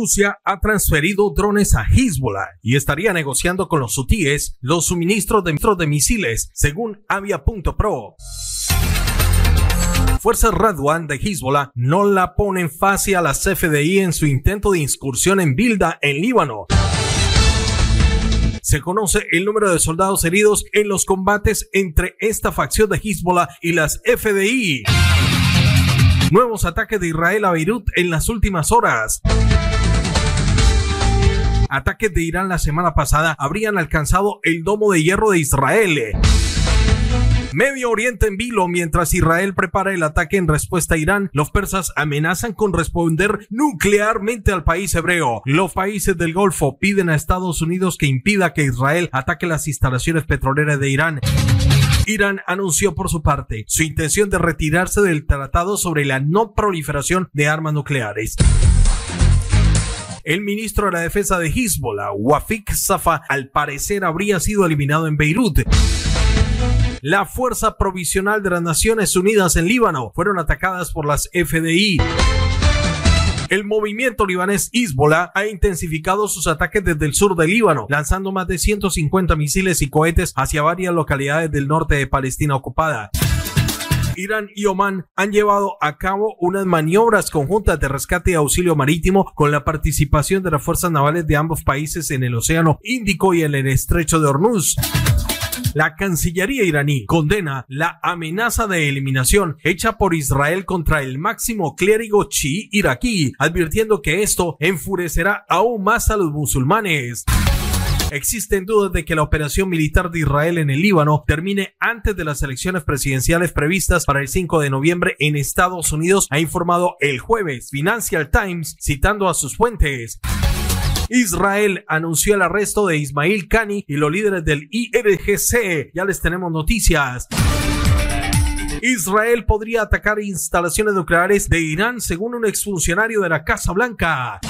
Rusia ha transferido drones a Hezbollah y estaría negociando con los hutíes los suministros de, de misiles, según avia.pro. Fuerzas Raduan de Hezbollah no la ponen fase a las FDI en su intento de incursión en Bilda, en Líbano. Se conoce el número de soldados heridos en los combates entre esta facción de Hezbollah y las FDI. Nuevos ataques de Israel a Beirut en las últimas horas ataques de Irán la semana pasada habrían alcanzado el domo de hierro de Israel. Medio Oriente en vilo, mientras Israel prepara el ataque en respuesta a Irán, los persas amenazan con responder nuclearmente al país hebreo. Los países del Golfo piden a Estados Unidos que impida que Israel ataque las instalaciones petroleras de Irán. Irán anunció por su parte su intención de retirarse del tratado sobre la no proliferación de armas nucleares. El ministro de la Defensa de Hezbollah, Wafik Safa, al parecer habría sido eliminado en Beirut. La Fuerza Provisional de las Naciones Unidas en Líbano fueron atacadas por las FDI. El movimiento libanés Hezbollah ha intensificado sus ataques desde el sur de Líbano, lanzando más de 150 misiles y cohetes hacia varias localidades del norte de Palestina ocupada. Irán y Omán han llevado a cabo unas maniobras conjuntas de rescate y auxilio marítimo con la participación de las fuerzas navales de ambos países en el Océano Índico y en el Estrecho de Hormuz. La Cancillería iraní condena la amenaza de eliminación hecha por Israel contra el máximo clérigo chií iraquí, advirtiendo que esto enfurecerá aún más a los musulmanes. Existen dudas de que la operación militar de Israel en el Líbano termine antes de las elecciones presidenciales previstas para el 5 de noviembre en Estados Unidos, ha informado el jueves Financial Times citando a sus fuentes. Israel anunció el arresto de Ismail Kani y los líderes del IRGC. Ya les tenemos noticias. Israel podría atacar instalaciones nucleares de Irán según un exfuncionario de la Casa Blanca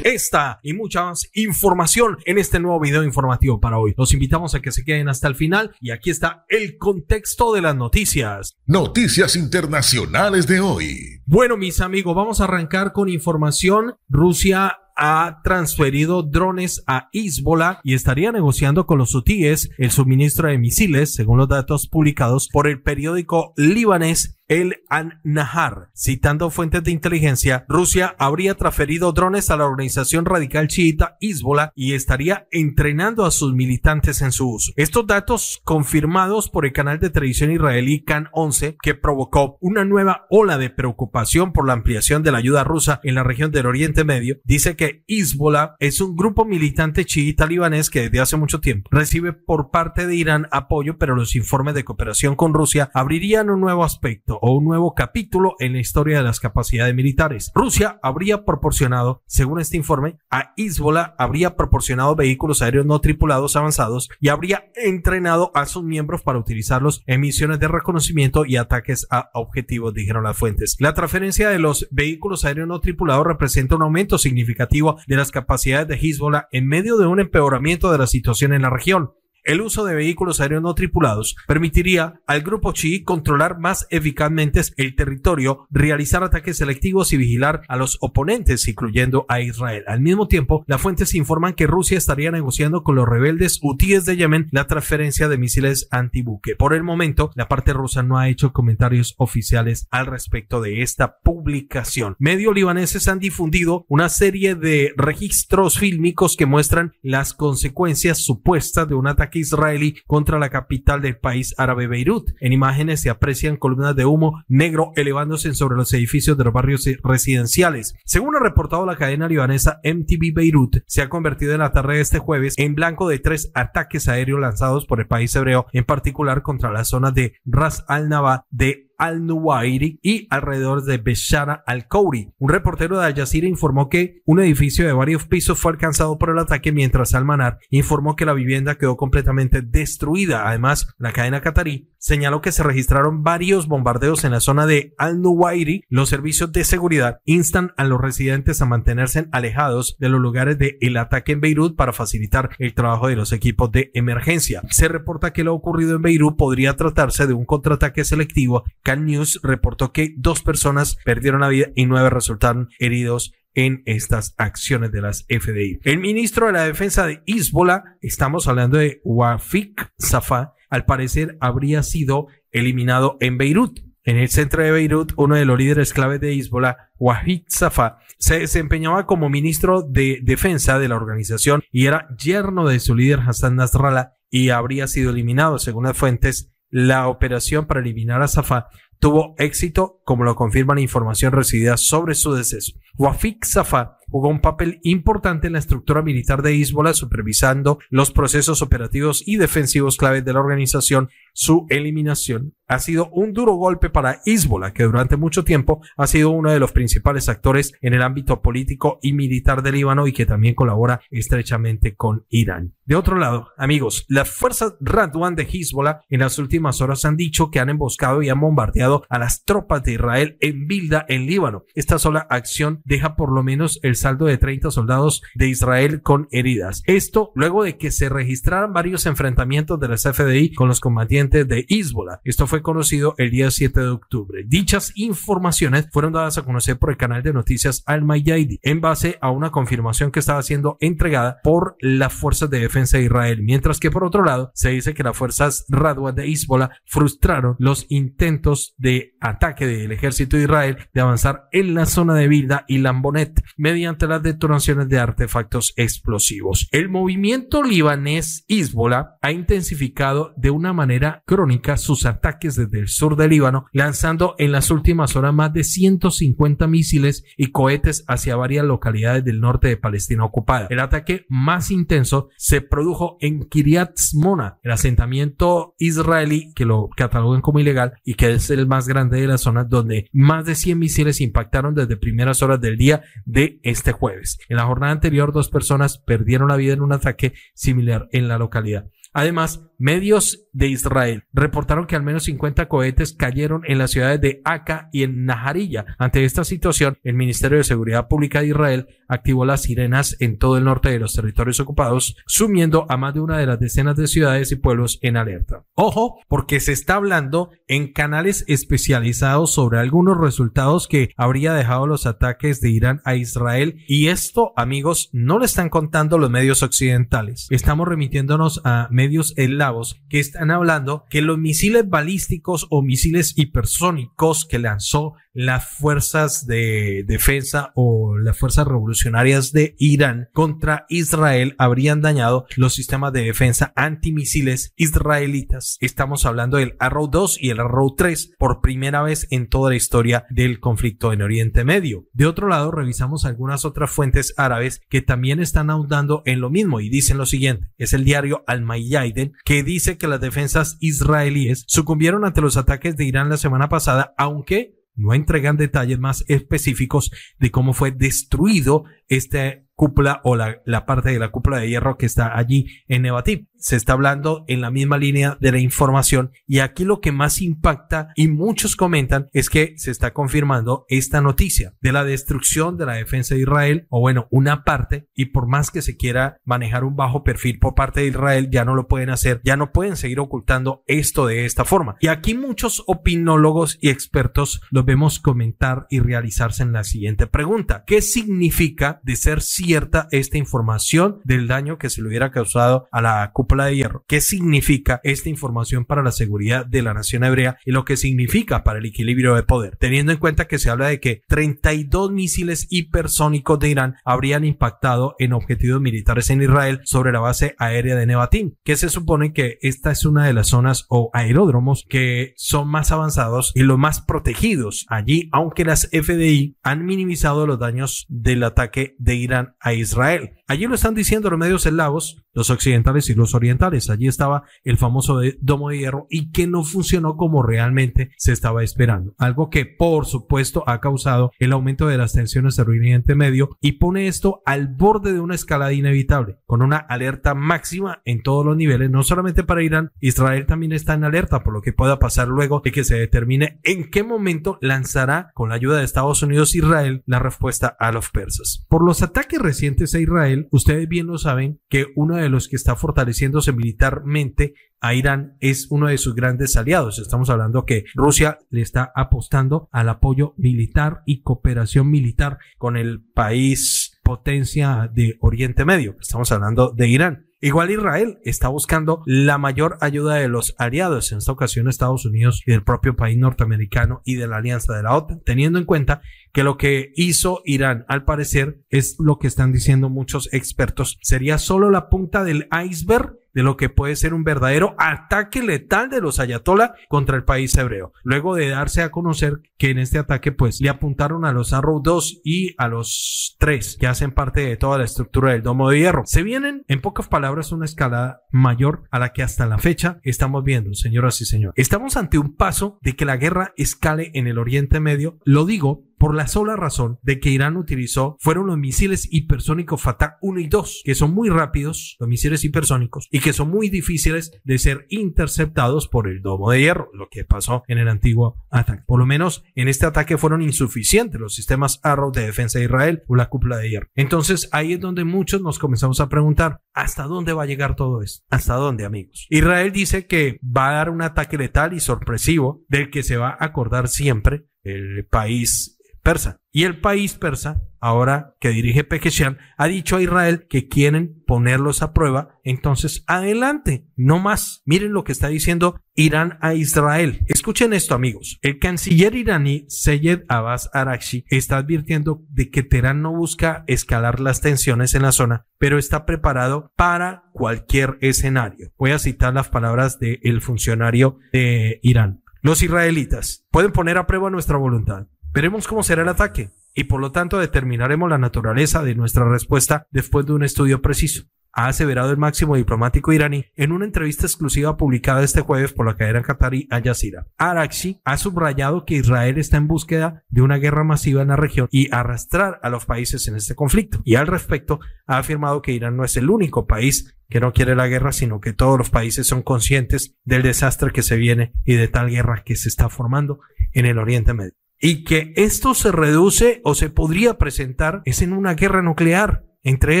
esta y mucha más información en este nuevo video informativo para hoy. Los invitamos a que se queden hasta el final y aquí está el contexto de las noticias. Noticias internacionales de hoy. Bueno, mis amigos, vamos a arrancar con información. Rusia ha transferido drones a Hezbollah y estaría negociando con los hutíes el suministro de misiles, según los datos publicados por el periódico libanés el An-Nahar. Citando fuentes de inteligencia, Rusia habría transferido drones a la organización radical chiita Hezbollah y estaría entrenando a sus militantes en su uso. Estos datos confirmados por el canal de televisión israelí Can 11 que provocó una nueva ola de preocupación por la ampliación de la ayuda rusa en la región del Oriente Medio, dice que Hezbollah es un grupo militante chiita libanés que desde hace mucho tiempo recibe por parte de Irán apoyo, pero los informes de cooperación con Rusia abrirían un nuevo aspecto o un nuevo capítulo en la historia de las capacidades militares. Rusia habría proporcionado, según este informe, a Hezbollah habría proporcionado vehículos aéreos no tripulados avanzados y habría entrenado a sus miembros para utilizarlos en misiones de reconocimiento y ataques a objetivos, dijeron las fuentes. La transferencia de los vehículos aéreos no tripulados representa un aumento significativo de las capacidades de Hezbollah en medio de un empeoramiento de la situación en la región. El uso de vehículos aéreos no tripulados permitiría al grupo chií controlar más eficazmente el territorio, realizar ataques selectivos y vigilar a los oponentes, incluyendo a Israel. Al mismo tiempo, las fuentes informan que Rusia estaría negociando con los rebeldes hutíes de Yemen la transferencia de misiles antibuque. Por el momento, la parte rusa no ha hecho comentarios oficiales al respecto de esta publicación. Medios libaneses han difundido una serie de registros fílmicos que muestran las consecuencias supuestas de un ataque israelí contra la capital del país árabe Beirut. En imágenes se aprecian columnas de humo negro elevándose sobre los edificios de los barrios residenciales. Según ha reportado la cadena libanesa MTV Beirut, se ha convertido en la tarde de este jueves en blanco de tres ataques aéreos lanzados por el país hebreo, en particular contra la zona de Ras al-Naba de al-Nuwairi y alrededor de Beshara al-Kouri. Un reportero de Al Jazeera informó que un edificio de varios pisos fue alcanzado por el ataque, mientras al-Manar informó que la vivienda quedó completamente destruida. Además, la cadena qatarí señaló que se registraron varios bombardeos en la zona de al-Nuwairi. Los servicios de seguridad instan a los residentes a mantenerse alejados de los lugares del el ataque en Beirut para facilitar el trabajo de los equipos de emergencia. Se reporta que lo ocurrido en Beirut podría tratarse de un contraataque selectivo Can News reportó que dos personas perdieron la vida y nueve resultaron heridos en estas acciones de las FDI. El ministro de la defensa de Hezbollah, estamos hablando de Wafik Safa, al parecer habría sido eliminado en Beirut. En el centro de Beirut, uno de los líderes clave de Hezbollah, Wafik Safa, se desempeñaba como ministro de defensa de la organización y era yerno de su líder Hassan Nasrallah y habría sido eliminado, según las fuentes la operación para eliminar a Zafar tuvo éxito, como lo confirma la información recibida sobre su deceso. Wafik Safa jugó un papel importante en la estructura militar de Hezbollah, supervisando los procesos operativos y defensivos claves de la organización. Su eliminación ha sido un duro golpe para Hezbollah, que durante mucho tiempo ha sido uno de los principales actores en el ámbito político y militar de Líbano y que también colabora estrechamente con Irán. De otro lado, amigos, las fuerzas Radwan de Hezbollah en las últimas horas han dicho que han emboscado y han bombardeado a las tropas de Israel en Bilda, en Líbano. Esta sola acción deja por lo menos el saldo de 30 soldados de Israel con heridas. Esto luego de que se registraran varios enfrentamientos de las FDI con los combatientes de Hezbollah. Esto fue conocido el día 7 de octubre. Dichas informaciones fueron dadas a conocer por el canal de noticias Al Yaidi, en base a una confirmación que estaba siendo entregada por las fuerzas de defensa de Israel, mientras que por otro lado se dice que las fuerzas raduas de Hezbollah frustraron los intentos de ataque del ejército de Israel de avanzar en la zona de Bilda y Lambonet mediante las detonaciones de artefactos explosivos. El movimiento libanés Hezbollah ha intensificado de una manera crónica sus ataques desde el sur del Líbano, lanzando en las últimas horas más de 150 misiles y cohetes hacia varias localidades del norte de Palestina ocupada. El ataque más intenso se produjo en Kiryat Mona, el asentamiento israelí que lo catalogan como ilegal y que es el más grande de las zonas donde más de 100 misiles impactaron desde primeras horas del día de este jueves. En la jornada anterior, dos personas perdieron la vida en un ataque similar en la localidad. Además, medios de Israel reportaron que al menos 50 cohetes cayeron en las ciudades de Aka y en Najarilla. Ante esta situación, el Ministerio de Seguridad Pública de Israel activó las sirenas en todo el norte de los territorios ocupados, sumiendo a más de una de las decenas de ciudades y pueblos en alerta. Ojo, porque se está hablando en canales especializados sobre algunos resultados que habría dejado los ataques de Irán a Israel y esto, amigos, no lo están contando los medios occidentales. Estamos remitiéndonos a medios medios eslavos que están hablando que los misiles balísticos o misiles hipersónicos que lanzó las fuerzas de defensa o las fuerzas revolucionarias de Irán contra Israel habrían dañado los sistemas de defensa antimisiles israelitas. Estamos hablando del Arrow 2 y el Arrow 3 por primera vez en toda la historia del conflicto en Oriente Medio. De otro lado, revisamos algunas otras fuentes árabes que también están ahondando en lo mismo y dicen lo siguiente. Es el diario al mayyaden que dice que las defensas israelíes sucumbieron ante los ataques de Irán la semana pasada, aunque no entregan detalles más específicos de cómo fue destruido este cúpula o la, parte de la cúpula de hierro que está allí en Nevatip. Se está hablando en la misma línea de la información y aquí lo que más impacta y muchos comentan es que se está confirmando esta noticia de la destrucción de la defensa de Israel o bueno, una parte y por más que se quiera manejar un bajo perfil por parte de Israel ya no lo pueden hacer, ya no pueden seguir ocultando esto de esta forma. Y aquí muchos opinólogos y expertos los vemos comentar y realizarse en la siguiente pregunta. ¿Qué significa de ser cierto esta información del daño que se le hubiera causado a la cúpula de hierro. ¿Qué significa esta información para la seguridad de la nación hebrea y lo que significa para el equilibrio de poder? Teniendo en cuenta que se habla de que 32 misiles hipersónicos de Irán habrían impactado en objetivos militares en Israel sobre la base aérea de Nevatim, que se supone que esta es una de las zonas o aeródromos que son más avanzados y los más protegidos allí, aunque las FDI han minimizado los daños del ataque de Irán a Israel. Allí lo están diciendo los medios eslavos, los occidentales y los orientales. Allí estaba el famoso domo de hierro y que no funcionó como realmente se estaba esperando. Algo que, por supuesto, ha causado el aumento de las tensiones en Oriente Medio y pone esto al borde de una escalada inevitable, con una alerta máxima en todos los niveles, no solamente para Irán, Israel también está en alerta por lo que pueda pasar luego de que se determine en qué momento lanzará, con la ayuda de Estados Unidos, e Israel la respuesta a los persas. Por los ataques recientes a Israel, ustedes bien lo saben, que uno de los que está fortaleciéndose militarmente a Irán es uno de sus grandes aliados. Estamos hablando que Rusia le está apostando al apoyo militar y cooperación militar con el país potencia de Oriente Medio. Estamos hablando de Irán. Igual Israel está buscando la mayor ayuda de los aliados, en esta ocasión Estados Unidos y del propio país norteamericano y de la alianza de la OTAN, teniendo en cuenta que lo que hizo Irán, al parecer, es lo que están diciendo muchos expertos, sería solo la punta del iceberg de lo que puede ser un verdadero ataque letal de los ayatolá contra el país hebreo. Luego de darse a conocer que en este ataque pues le apuntaron a los Arrow 2 y a los 3 que hacen parte de toda la estructura del domo de hierro. Se vienen en pocas palabras una escalada mayor a la que hasta la fecha estamos viendo, señoras y señores. Estamos ante un paso de que la guerra escale en el Oriente Medio. Lo digo por la sola razón de que Irán utilizó fueron los misiles hipersónicos Fatah 1 y 2, que son muy rápidos, los misiles hipersónicos, y que son muy difíciles de ser interceptados por el domo de hierro, lo que pasó en el antiguo ataque. Por lo menos en este ataque fueron insuficientes los sistemas Arrow de defensa de Israel o la cúpula de hierro. Entonces ahí es donde muchos nos comenzamos a preguntar, ¿hasta dónde va a llegar todo esto? ¿Hasta dónde, amigos? Israel dice que va a dar un ataque letal y sorpresivo del que se va a acordar siempre el país persa. Y el país persa, ahora que dirige Pekeshian, ha dicho a Israel que quieren ponerlos a prueba. Entonces, adelante, no más. Miren lo que está diciendo Irán a Israel. Escuchen esto, amigos. El canciller iraní Seyed Abbas Arakshi está advirtiendo de que Teherán no busca escalar las tensiones en la zona, pero está preparado para cualquier escenario. Voy a citar las palabras del funcionario de Irán. Los israelitas pueden poner a prueba nuestra voluntad, Veremos cómo será el ataque y por lo tanto determinaremos la naturaleza de nuestra respuesta después de un estudio preciso ha aseverado el máximo diplomático iraní en una entrevista exclusiva publicada este jueves por la cadena qatarí Al Jazeera. Araxi ha subrayado que Israel está en búsqueda de una guerra masiva en la región y arrastrar a los países en este conflicto. Y al respecto, ha afirmado que Irán no es el único país que no quiere la guerra, sino que todos los países son conscientes del desastre que se viene y de tal guerra que se está formando en el Oriente Medio y que esto se reduce o se podría presentar es en una guerra nuclear entre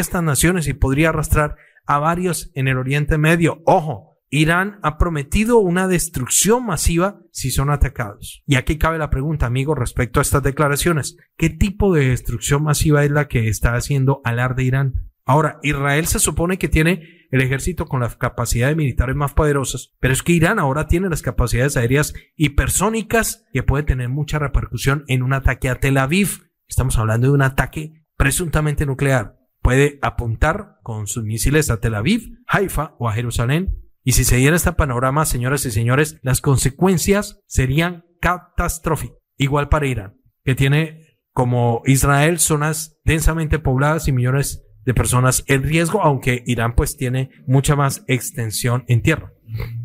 estas naciones y podría arrastrar a varios en el Oriente Medio. Ojo, Irán ha prometido una destrucción masiva si son atacados. Y aquí cabe la pregunta, amigo, respecto a estas declaraciones. ¿Qué tipo de destrucción masiva es la que está haciendo de Irán? Ahora, Israel se supone que tiene el ejército con las capacidades militares más poderosas, pero es que Irán ahora tiene las capacidades aéreas hipersónicas que puede tener mucha repercusión en un ataque a Tel Aviv. Estamos hablando de un ataque presuntamente nuclear. Puede apuntar con sus misiles a Tel Aviv, Haifa o a Jerusalén. Y si se diera este panorama, señoras y señores, las consecuencias serían catastróficas. Igual para Irán, que tiene como Israel zonas densamente pobladas y millones de personas en riesgo, aunque Irán pues tiene mucha más extensión en tierra.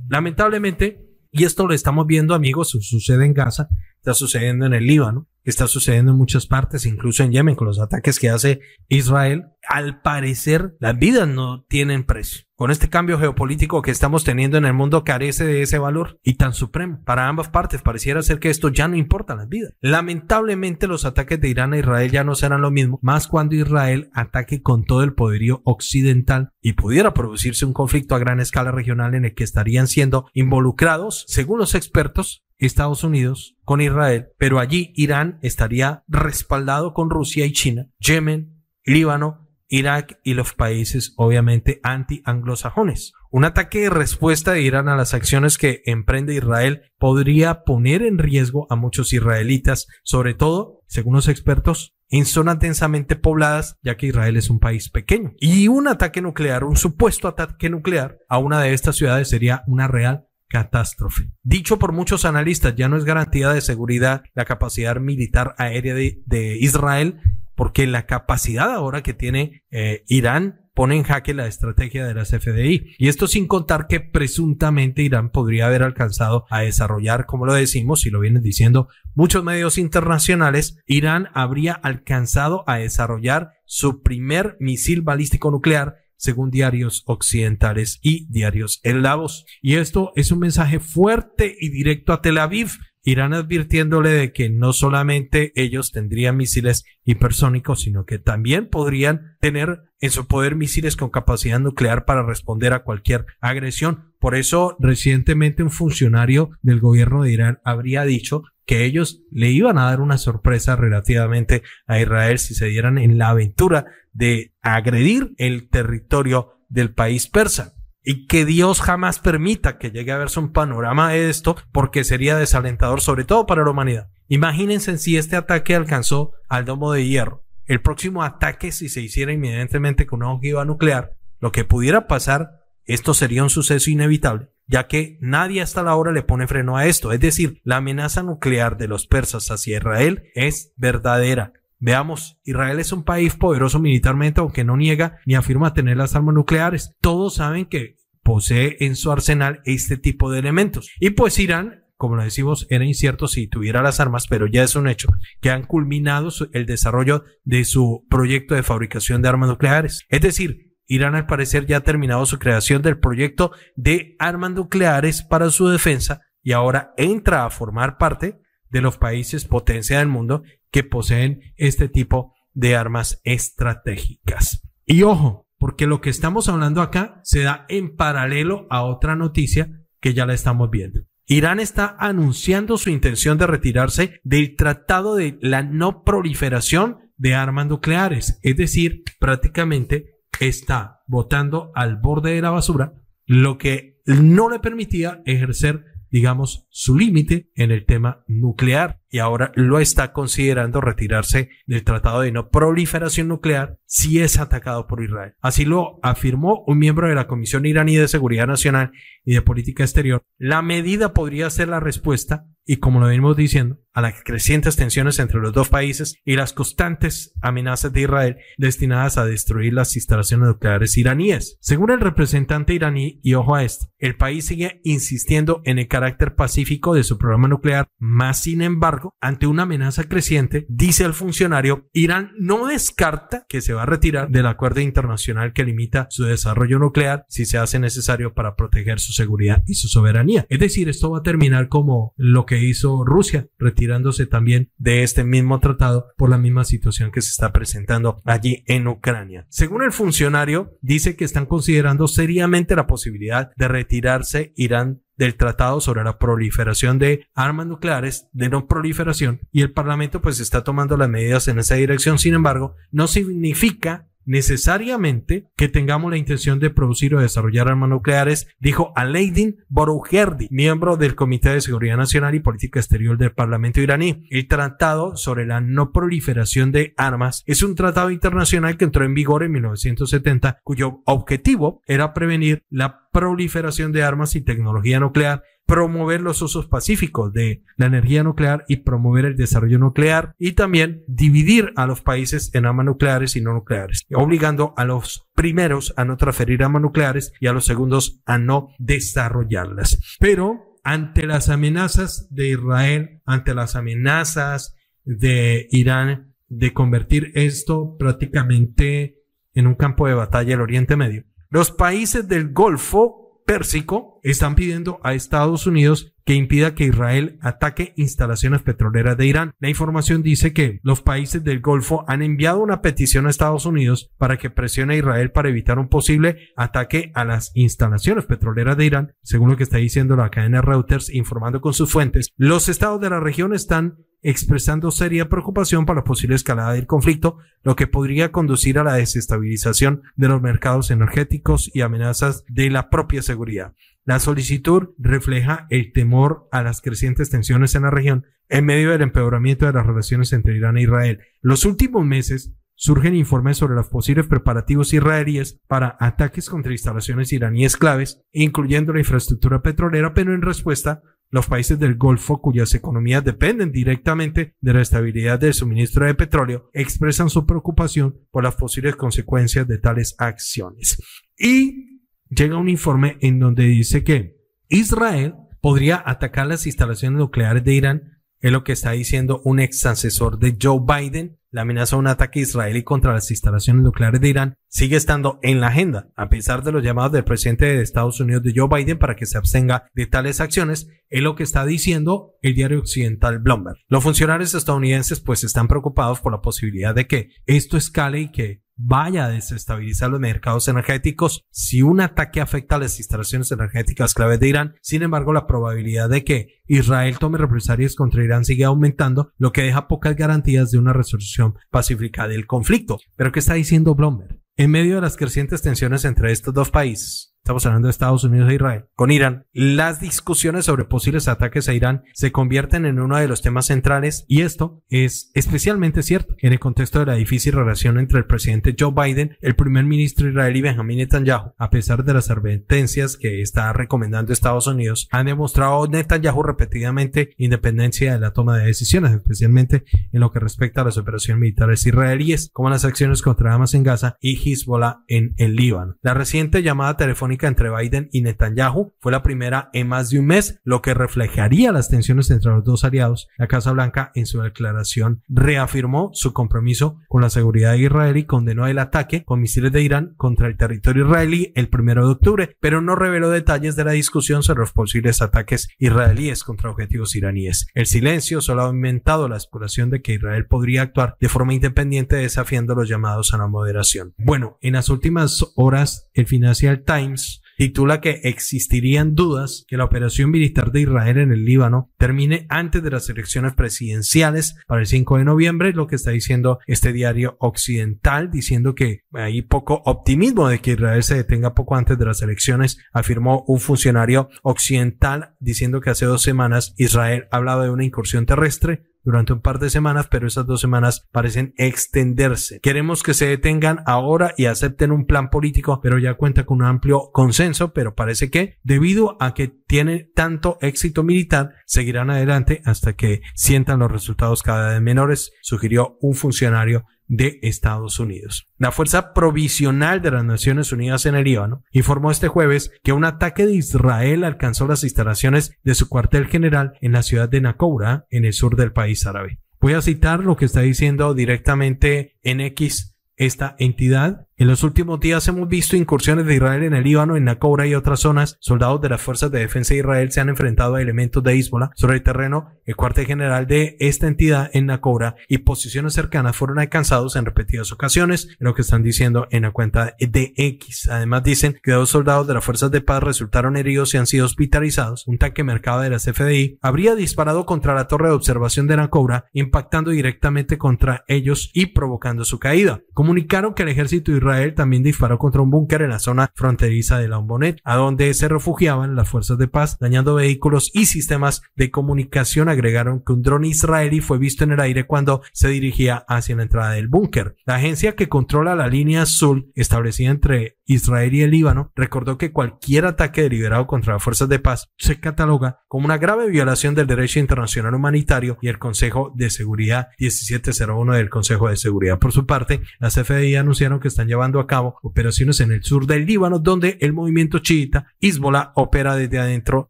Lamentablemente, y esto lo estamos viendo amigos, sucede en Gaza, está sucediendo en el Líbano, está sucediendo en muchas partes, incluso en Yemen, con los ataques que hace Israel. Al parecer, las vidas no tienen precio. Con este cambio geopolítico que estamos teniendo en el mundo carece de ese valor y tan supremo. Para ambas partes pareciera ser que esto ya no importa las vidas. Lamentablemente los ataques de Irán a Israel ya no serán lo mismo, más cuando Israel ataque con todo el poderío occidental y pudiera producirse un conflicto a gran escala regional en el que estarían siendo involucrados, según los expertos, Estados Unidos, con Israel, pero allí Irán estaría respaldado con Rusia y China, Yemen, Líbano, Irak y los países obviamente anti-anglosajones. Un ataque de respuesta de Irán a las acciones que emprende Israel podría poner en riesgo a muchos israelitas, sobre todo, según los expertos, en zonas densamente pobladas, ya que Israel es un país pequeño. Y un ataque nuclear, un supuesto ataque nuclear a una de estas ciudades sería una real catástrofe. Dicho por muchos analistas, ya no es garantía de seguridad la capacidad militar aérea de, Israel, porque la capacidad ahora que tiene eh, Irán pone en jaque la estrategia de las FDI. Y esto sin contar que presuntamente Irán podría haber alcanzado a desarrollar, como lo decimos, y lo vienen diciendo muchos medios internacionales, Irán habría alcanzado a desarrollar su primer misil balístico nuclear según diarios occidentales y diarios voz Y esto es un mensaje fuerte y directo a Tel Aviv. Irán advirtiéndole de que no solamente ellos tendrían misiles hipersónicos, sino que también podrían tener en su poder misiles con capacidad nuclear para responder a cualquier agresión. Por eso, recientemente un funcionario del gobierno de Irán habría dicho que ellos le iban a dar una sorpresa relativamente a Israel si se dieran en la aventura de agredir el territorio del país persa. Y que Dios jamás permita que llegue a verse un panorama de esto, porque sería desalentador, sobre todo para la humanidad. Imagínense si este ataque alcanzó al domo de hierro. El próximo ataque, si se hiciera inmediatamente con una ojiva nuclear, lo que pudiera pasar, esto sería un suceso inevitable, ya que nadie hasta la hora le pone freno a esto. Es decir, la amenaza nuclear de los persas hacia Israel es verdadera. Veamos, Israel es un país poderoso militarmente, aunque no niega ni afirma tener las armas nucleares. Todos saben que posee en su arsenal este tipo de elementos. Y pues Irán como lo decimos, era incierto si tuviera las armas, pero ya es un hecho, que han culminado el desarrollo de su proyecto de fabricación de armas nucleares. Es decir, Irán al parecer ya ha terminado su creación del proyecto de armas nucleares para su defensa y ahora entra a formar parte de los países potencia del mundo que poseen este tipo de armas estratégicas. Y ojo, porque lo que estamos hablando acá se da en paralelo a otra noticia que ya la estamos viendo. Irán está anunciando su intención de retirarse del Tratado de la No Proliferación de Armas Nucleares, es decir, prácticamente está votando al borde de la basura, lo que no le permitía ejercer, digamos, su límite en el tema nuclear. Y ahora lo está considerando retirarse del Tratado de No Proliferación Nuclear si es atacado por Israel. Así lo afirmó un miembro de la Comisión iraní de Seguridad Nacional y de Política Exterior. La medida podría ser la respuesta y como lo venimos diciendo, a las crecientes tensiones entre los dos países y las constantes amenazas de Israel destinadas a destruir las instalaciones nucleares iraníes. Según el representante iraní, y ojo a esto, el país sigue insistiendo en el carácter pacífico de su programa nuclear, más sin embargo, ante una amenaza creciente, dice el funcionario, Irán no descarta que se va a retirar del acuerdo internacional que limita su desarrollo nuclear si se hace necesario para proteger su seguridad y su soberanía. Es decir, esto va a terminar como lo que hizo Rusia, retirándose también de este mismo tratado por la misma situación que se está presentando allí en Ucrania. Según el funcionario, dice que están considerando seriamente la posibilidad de retirarse Irán del Tratado sobre la proliferación de armas nucleares de no proliferación y el Parlamento pues está tomando las medidas en esa dirección. Sin embargo, no significa necesariamente que tengamos la intención de producir o desarrollar armas nucleares, dijo Aleidin Boroujerdi, miembro del Comité de Seguridad Nacional y Política Exterior del Parlamento iraní. El Tratado sobre la No Proliferación de Armas es un tratado internacional que entró en vigor en 1970, cuyo objetivo era prevenir la proliferación de armas y tecnología nuclear promover los usos pacíficos de la energía nuclear y promover el desarrollo nuclear y también dividir a los países en armas nucleares y no nucleares, obligando a los primeros a no transferir armas nucleares y a los segundos a no desarrollarlas. Pero ante las amenazas de Israel, ante las amenazas de Irán de convertir esto prácticamente en un campo de batalla el Oriente Medio, los países del Golfo Pérsico están pidiendo a Estados Unidos que impida que Israel ataque instalaciones petroleras de Irán. La información dice que los países del Golfo han enviado una petición a Estados Unidos para que presione a Israel para evitar un posible ataque a las instalaciones petroleras de Irán, según lo que está diciendo la cadena Reuters informando con sus fuentes. Los estados de la región están expresando seria preocupación por la posible escalada del conflicto, lo que podría conducir a la desestabilización de los mercados energéticos y amenazas de la propia seguridad. La solicitud refleja el temor a las crecientes tensiones en la región en medio del empeoramiento de las relaciones entre Irán e Israel. Los últimos meses surgen informes sobre los posibles preparativos israelíes para ataques contra instalaciones iraníes claves, incluyendo la infraestructura petrolera, pero en respuesta los países del Golfo, cuyas economías dependen directamente de la estabilidad del suministro de petróleo, expresan su preocupación por las posibles consecuencias de tales acciones. Y llega un informe en donde dice que Israel podría atacar las instalaciones nucleares de Irán, es lo que está diciendo un ex asesor de Joe Biden, la amenaza de un ataque israelí contra las instalaciones nucleares de Irán sigue estando en la agenda, a pesar de los llamados del presidente de Estados Unidos de Joe Biden para que se abstenga de tales acciones, es lo que está diciendo el diario occidental Bloomberg. Los funcionarios estadounidenses pues están preocupados por la posibilidad de que esto escale y que vaya a desestabilizar los mercados energéticos si un ataque afecta a las instalaciones energéticas claves de Irán. Sin embargo, la probabilidad de que Israel tome represalias contra Irán sigue aumentando, lo que deja pocas garantías de una resolución pacífica del conflicto. Pero ¿qué está diciendo Bloomberg? En medio de las crecientes tensiones entre estos dos países, estamos hablando de Estados Unidos e Israel, con Irán, las discusiones sobre posibles ataques a Irán se convierten en uno de los temas centrales y esto es especialmente cierto en el contexto de la difícil relación entre el presidente Joe Biden, el primer ministro israelí Benjamin Netanyahu. A pesar de las advertencias que está recomendando Estados Unidos, han demostrado Netanyahu repetidamente independencia de la toma de decisiones, especialmente en lo que respecta a las operaciones militares israelíes, como las acciones contra Hamas en Gaza y Hezbollah en el Líbano. La reciente llamada telefónica entre Biden y Netanyahu fue la primera en más de un mes, lo que reflejaría las tensiones entre los dos aliados. La Casa Blanca en su declaración reafirmó su compromiso con la seguridad de Israel y condenó el ataque con misiles de Irán contra el territorio israelí el primero de octubre, pero no reveló detalles de la discusión sobre los posibles ataques israelíes contra objetivos iraníes. El silencio solo ha aumentado la especulación de que Israel podría actuar de forma independiente desafiando los llamados a la moderación. Bueno, en las últimas horas, el Financial Times titula que existirían dudas que la operación militar de Israel en el Líbano termine antes de las elecciones presidenciales para el 5 de noviembre, lo que está diciendo este diario occidental, diciendo que hay poco optimismo de que Israel se detenga poco antes de las elecciones, afirmó un funcionario occidental diciendo que hace dos semanas Israel hablaba de una incursión terrestre durante un par de semanas, pero esas dos semanas parecen extenderse. Queremos que se detengan ahora y acepten un plan político, pero ya cuenta con un amplio consenso, pero parece que debido a que tiene tanto éxito militar, seguirán adelante hasta que sientan los resultados cada vez menores, sugirió un funcionario de Estados Unidos. La Fuerza Provisional de las Naciones Unidas en el Líbano informó este jueves que un ataque de Israel alcanzó las instalaciones de su cuartel general en la ciudad de Nakoura, en el sur del país árabe. Voy a citar lo que está diciendo directamente en X esta entidad en los últimos días hemos visto incursiones de Israel en el Líbano, en Nacobra y otras zonas. Soldados de las Fuerzas de Defensa de Israel se han enfrentado a elementos de Hezbollah sobre el terreno. El cuartel general de esta entidad en Nacobra y posiciones cercanas fueron alcanzados en repetidas ocasiones, lo que están diciendo en la cuenta de X. Además dicen que dos soldados de las Fuerzas de Paz resultaron heridos y han sido hospitalizados. Un tanque mercado de las FDI habría disparado contra la torre de observación de Nacobra, impactando directamente contra ellos y provocando su caída. Comunicaron que el ejército Israel también disparó contra un búnker en la zona fronteriza de la Ombonet, a donde se refugiaban las fuerzas de paz, dañando vehículos y sistemas de comunicación. Agregaron que un dron israelí fue visto en el aire cuando se dirigía hacia la entrada del búnker. La agencia que controla la línea azul establecida entre Israel y el Líbano recordó que cualquier ataque deliberado contra las fuerzas de paz se cataloga como una grave violación del derecho internacional humanitario y el Consejo de Seguridad 1701 del Consejo de Seguridad. Por su parte, las FDI anunciaron que están llevando llevando a cabo operaciones en el sur del Líbano, donde el movimiento chiita Hezbollah opera desde adentro,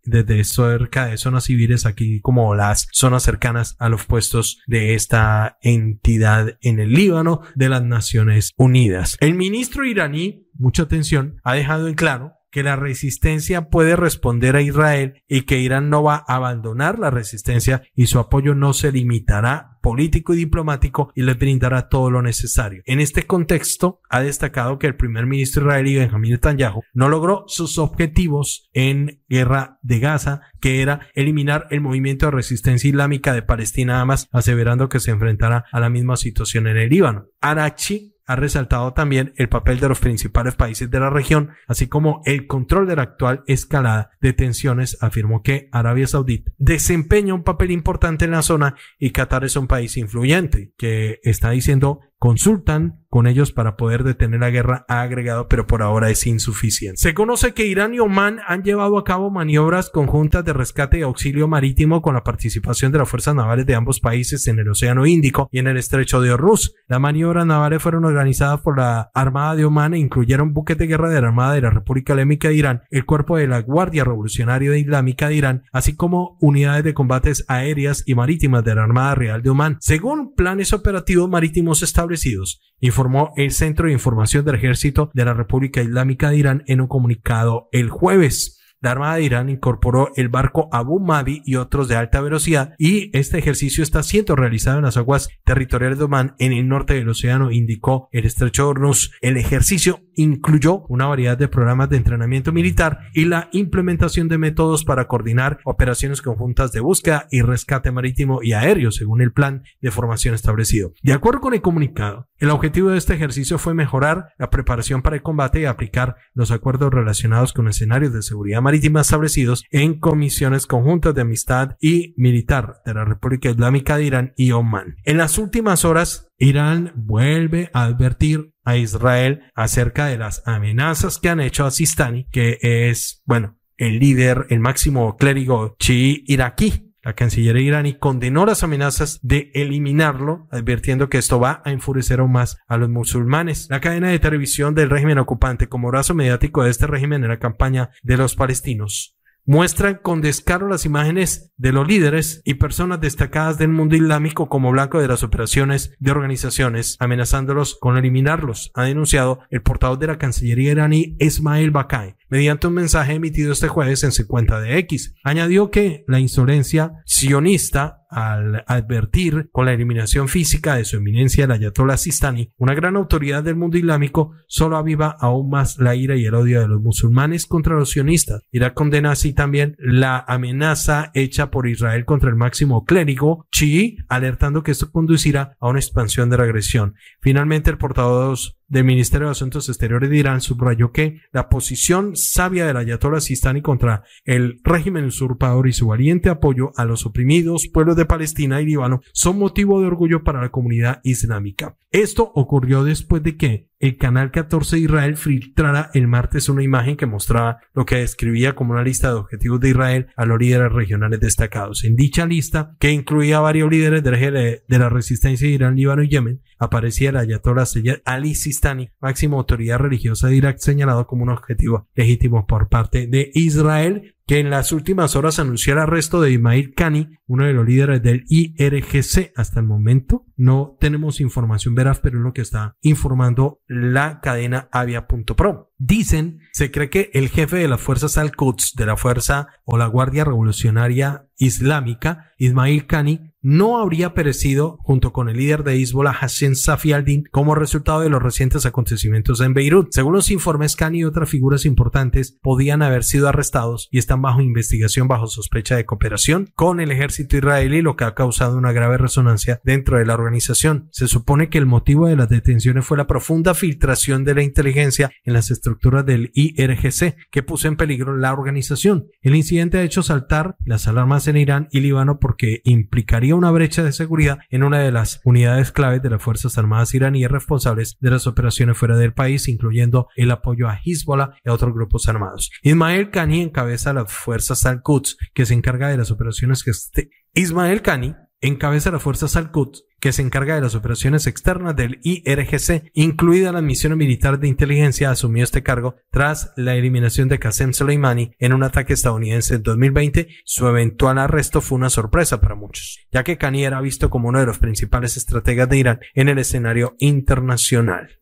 desde cerca de zonas civiles, aquí como las zonas cercanas a los puestos de esta entidad en el Líbano de las Naciones Unidas. El ministro iraní mucha atención, ha dejado en claro que la resistencia puede responder a Israel y que Irán no va a abandonar la resistencia y su apoyo no se limitará político y diplomático y le brindará todo lo necesario. En este contexto, ha destacado que el primer ministro israelí Benjamin Netanyahu no logró sus objetivos en guerra de Gaza, que era eliminar el movimiento de resistencia islámica de Palestina, además aseverando que se enfrentará a la misma situación en el Líbano. Arachi ha resaltado también el papel de los principales países de la región, así como el control de la actual escalada de tensiones, afirmó que Arabia Saudita desempeña un papel importante en la zona y Qatar es un país influyente, que está diciendo consultan con ellos para poder detener la guerra, ha agregado, pero por ahora es insuficiente. Se conoce que Irán y Omán han llevado a cabo maniobras conjuntas de rescate y auxilio marítimo con la participación de las fuerzas navales de ambos países en el Océano Índico y en el Estrecho de Ormuz. Las maniobras navales fueron organizadas por la Armada de Omán e incluyeron buques de guerra de la Armada de la República Islámica de Irán, el Cuerpo de la Guardia Revolucionaria Islámica de Irán, así como unidades de combates aéreas y marítimas de la Armada Real de Omán, según planes operativos marítimos establecidos. Y informó el Centro de Información del Ejército de la República Islámica de Irán en un comunicado el jueves. La Armada de Irán incorporó el barco Abu Mabi y otros de alta velocidad y este ejercicio está siendo realizado en las aguas territoriales de Oman en el norte del océano, indicó el estrecho Hornos. El ejercicio incluyó una variedad de programas de entrenamiento militar y la implementación de métodos para coordinar operaciones conjuntas de búsqueda y rescate marítimo y aéreo, según el plan de formación establecido. De acuerdo con el comunicado, el objetivo de este ejercicio fue mejorar la preparación para el combate y aplicar los acuerdos relacionados con escenarios de seguridad marítima establecidos en comisiones conjuntas de amistad y militar de la República Islámica de Irán y Oman. En las últimas horas, Irán vuelve a advertir a Israel acerca de las amenazas que han hecho a Sistani, que es, bueno, el líder, el máximo clérigo chií iraquí. La canciller iraní condenó las amenazas de eliminarlo, advirtiendo que esto va a enfurecer aún más a los musulmanes. La cadena de televisión del régimen ocupante, como brazo mediático de este régimen en la campaña de los palestinos, muestran con descaro las imágenes de los líderes y personas destacadas del mundo islámico como blanco de las operaciones de organizaciones, amenazándolos con eliminarlos, ha denunciado el portavoz de la Cancillería iraní Ismail Bakai mediante un mensaje emitido este jueves en su cuenta de X. Añadió que la insolencia sionista al advertir con la eliminación física de su eminencia el ayatollah Sistani, una gran autoridad del mundo islámico, solo aviva aún más la ira y el odio de los musulmanes contra los sionistas. Irá condena así también la amenaza hecha por Israel contra el máximo clérigo chií, alertando que esto conducirá a una expansión de regresión. Finalmente, el portavoz del Ministerio de Asuntos Exteriores de Irán subrayó que la posición sabia del Ayatollah Sistani contra el régimen usurpador y su valiente apoyo a los oprimidos pueblos de Palestina y Líbano son motivo de orgullo para la comunidad islámica. Esto ocurrió después de que el canal 14 de Israel filtrara el martes una imagen que mostraba lo que describía como una lista de objetivos de Israel a los líderes regionales destacados. En dicha lista, que incluía varios líderes del de la resistencia de Irán, Líbano y Yemen, aparecía el ayatollah Sayyid Ali Sistani, máxima autoridad religiosa de Irak, señalado como un objetivo legítimo por parte de Israel que en las últimas horas anunció el arresto de Ismail Kani, uno de los líderes del IRGC. Hasta el momento no tenemos información veraz, pero es lo que está informando la cadena avia.pro. Dicen, se cree que el jefe de las fuerzas al-Quds, de la fuerza o la Guardia Revolucionaria Islámica, Ismail Kani, no habría perecido junto con el líder de Hezbollah Hassan Safi al-Din como resultado de los recientes acontecimientos en Beirut. Según los informes, Khan y otras figuras importantes podían haber sido arrestados y están bajo investigación bajo sospecha de cooperación con el ejército israelí, lo que ha causado una grave resonancia dentro de la organización. Se supone que el motivo de las detenciones fue la profunda filtración de la inteligencia en las estructuras del IRGC que puso en peligro la organización. El incidente ha hecho saltar las alarmas en Irán y Líbano porque implicaría una brecha de seguridad en una de las unidades claves de las Fuerzas Armadas iraníes responsables de las operaciones fuera del país, incluyendo el apoyo a Hezbollah y a otros grupos armados. Ismael Khani encabeza las fuerzas al-Quds, que se encarga de las operaciones que... Este Ismael Khani encabeza las fuerzas al-Quds, que se encarga de las operaciones externas del IRGC, incluida la misión militar de inteligencia, asumió este cargo tras la eliminación de Qasem Soleimani en un ataque estadounidense en 2020. Su eventual arresto fue una sorpresa para muchos, ya que Kani era visto como uno de los principales estrategas de Irán en el escenario internacional.